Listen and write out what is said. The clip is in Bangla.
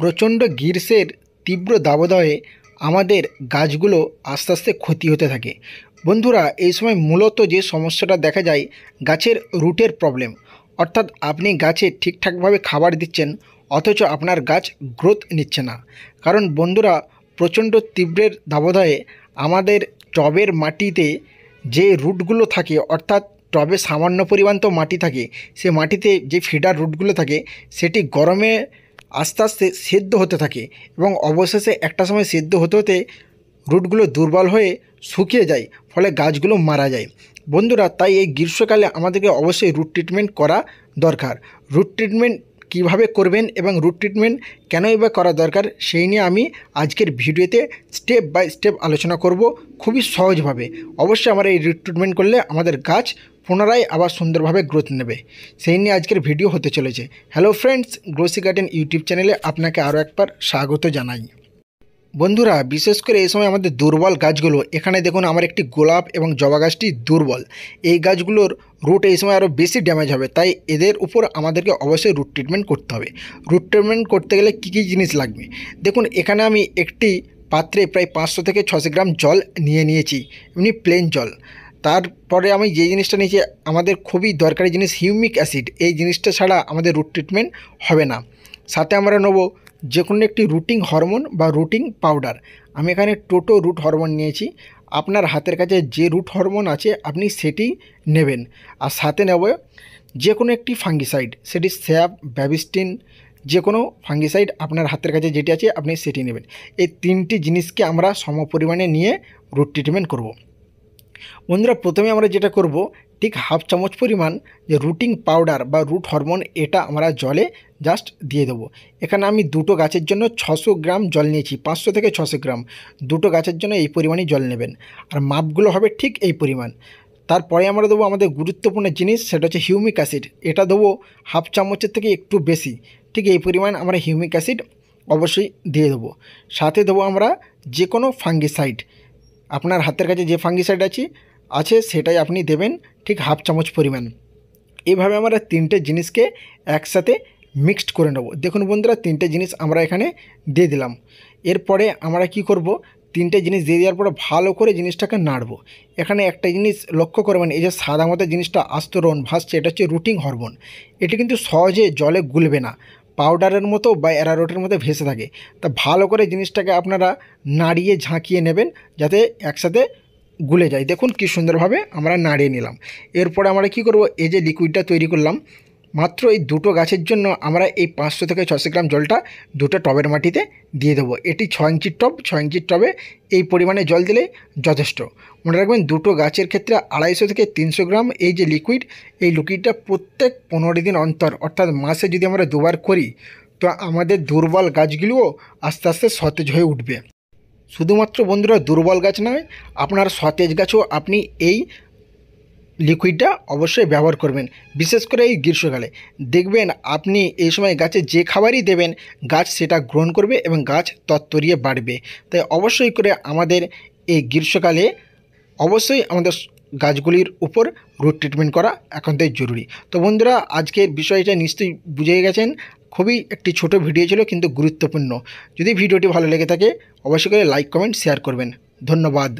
প্রচণ্ড গ্রীষ্মের তীব্র দাবদাহে আমাদের গাছগুলো আস্তে আস্তে ক্ষতি হতে থাকে বন্ধুরা এই সময় মূলত যে সমস্যাটা দেখা যায় গাছের রুটের প্রবলেম অর্থাৎ আপনি গাছে ঠিকঠাকভাবে খাবার দিচ্ছেন অথচ আপনার গাছ গ্রোথ নিচ্ছে না কারণ বন্ধুরা প্রচণ্ড তীব্রের দাবদাহে আমাদের টবের মাটিতে যে রুটগুলো থাকে অর্থাৎ টবে সামান্য পরিমাণ তো মাটি থাকে সে মাটিতে যে ফিডার রুটগুলো থাকে সেটি গরমে আস্তে আস্তে সেদ্ধ হতে থাকে এবং অবশেষে একটা সময় সেদ্ধ হতে হতে রুটগুলো দুর্বল হয়ে শুকিয়ে যায় ফলে গাছগুলো মারা যায় বন্ধুরা তাই এই গ্রীষ্মকালে আমাদেরকে অবশ্যই রুট ট্রিটমেন্ট করা দরকার রুট ট্রিটমেন্ট কিভাবে করবেন এবং রুট ট্রিটমেন্ট কেনই বা করা দরকার সেই নিয়ে আমি আজকের ভিডিওতে স্টেপ বাই স্টেপ আলোচনা করব খুবই সহজভাবে অবশ্যই আমরা এই রুট ট্রিটমেন্ট করলে আমাদের গাছ পুনরায় আবার সুন্দরভাবে গ্রোথ নেবে সেই নিয়ে আজকের ভিডিও হতে চলেছে হ্যালো ফ্রেন্ডস গ্রোসি গার্ডেন ইউটিউব চ্যানেলে আপনাকে আরও একবার স্বাগত জানাই বন্ধুরা বিশেষ করে এই সময় আমাদের দুর্বল গাছগুলো এখানে দেখুন আমার একটি গোলাপ এবং জবা গাছটি দুর্বল এই গাছগুলোর রুট এই সময় আরও বেশি ড্যামেজ হবে তাই এদের উপর আমাদেরকে অবশ্যই রুট ট্রিটমেন্ট করতে হবে রুট ট্রিটমেন্ট করতে গেলে কী কী জিনিস লাগবে দেখুন এখানে আমি একটি পাত্রে প্রায় পাঁচশো থেকে ছশো গ্রাম জল নিয়ে নিয়েছি এমনি প্লেন জল তারপরে আমি যে জিনিসটা নিয়েছি আমাদের খুবই দরকারি জিনিস হিউমিক অ্যাসিড এই জিনিসটা ছাড়া আমাদের রুট ট্রিটমেন্ট হবে না সাথে আমরা নেবো যে কোনো একটি রুটিং হরমোন বা রুটিং পাউডার আমি এখানে টোটো রুট হরমোন নিয়েছি আপনার হাতের কাছে যে রুট হরমোন আছে আপনি সেটি নেবেন আর সাথে নেব যে কোনো একটি ফাঙ্গিসাইড সেটি স্যাপ ব্যাবিস্টিন যে কোনো ফাঙ্গিসাইড আপনার হাতের কাছে যেটি আছে আপনি সেটি নেবেন এই তিনটি জিনিসকে আমরা সম পরিমাণে নিয়ে রুট ট্রিটমেন্ট করব বন্ধুরা প্রথমে আমরা যেটা করব ঠিক হাফ চামচ পরিমাণ যে রুটিং পাউডার বা রুট হরমোন এটা আমরা জলে জাস্ট দিয়ে দেবো এখানে আমি দুটো গাছের জন্য ছশো গ্রাম জল নিয়েছি পাঁচশো থেকে ছশো গ্রাম দুটো গাছের জন্য এই পরিমাণই জল নেবেন আর মাপগুলো হবে ঠিক এই পরিমাণ তারপরে আমরা দেবো আমাদের গুরুত্বপূর্ণ জিনিস সেটা হচ্ছে হিউমিক অ্যাসিড এটা দেবো হাফ চামচের থেকে একটু বেশি ঠিক এই পরিমাণ আমরা হিউমিক অ্যাসিড অবশ্যই দিয়ে দেবো সাথে দেবো আমরা যে কোনো ফাঙ্গিসাইড আপনার হাতের কাছে যে ফাঙ্গিসাইড আছে আছে সেটাই আপনি দেবেন ঠিক হাফ চামচ পরিমাণ এভাবে আমরা তিনটে জিনিসকে একসাথে মিক্সড করে নেব দেখুন বন্ধুরা তিনটে জিনিস আমরা এখানে দিয়ে দিলাম এরপরে আমরা কি করব তিনটে জিনিস দিয়ে দেওয়ার পরে ভালো করে জিনিসটাকে নাড়বো এখানে একটা জিনিস লক্ষ্য করবেন এই যে সাদা মতো জিনিসটা আস্তরণ ভাসছে এটা হচ্ছে রুটিং হরমোন এটি কিন্তু সহজে জলে গুলবে না পাউডারের মতো বা অ্যারারোটের মতো ভেসে থাকে তা ভালো করে জিনিসটাকে আপনারা নাড়িয়ে ঝাঁকিয়ে নেবেন যাতে একসাথে গুলে যায় দেখুন কি সুন্দরভাবে আমরা নাড়িয়ে নিলাম এরপরে আমরা কি করব এই যে লিকুইডটা তৈরি করলাম মাত্র এই দুটো গাছের জন্য আমরা এই পাঁচশো থেকে ছশো গ্রাম জলটা দুটো টবের মাটিতে দিয়ে দেবো এটি ছ ইঞ্চির টব ছ ইঞ্চির টবে এই পরিমাণে জল দিলে যথেষ্ট মনে রাখবেন দুটো গাছের ক্ষেত্রে আড়াইশো থেকে তিনশো গ্রাম এই যে লিকুইড এই লিকুইডটা প্রত্যেক পনেরো দিন অন্তর অর্থাৎ মাসে যদি আমরা দুবার করি তো আমাদের দুর্বল গাছগুলিও আস্তে আস্তে সতেজ হয়ে উঠবে শুধুমাত্র বন্ধুরা দুর্বল গাছ নয় আপনার সতেজ গাছও আপনি এই লিকুইডটা অবশ্যই ব্যবহার করবেন বিশেষ করে এই গ্রীষ্মকালে দেখবেন আপনি এই সময় গাছে যে খাবারই দেবেন গাছ সেটা গ্রহণ করবে এবং গাছ তত্তরিয়ে বাড়বে তাই অবশ্যই করে আমাদের এই গ্রীষ্মকালে অবশ্যই আমাদের গাছগুলির উপর রুট ট্রিটমেন্ট করা একান্তই জরুরি তো বন্ধুরা আজকের বিষয়টা নিশ্চয়ই বুঝে গেছেন খুবই একটি ছোট ভিডিও ছিল কিন্তু গুরুত্বপূর্ণ যদি ভিডিওটি ভালো লেগে থাকে অবশ্যই করে লাইক কমেন্ট শেয়ার করবেন ধন্যবাদ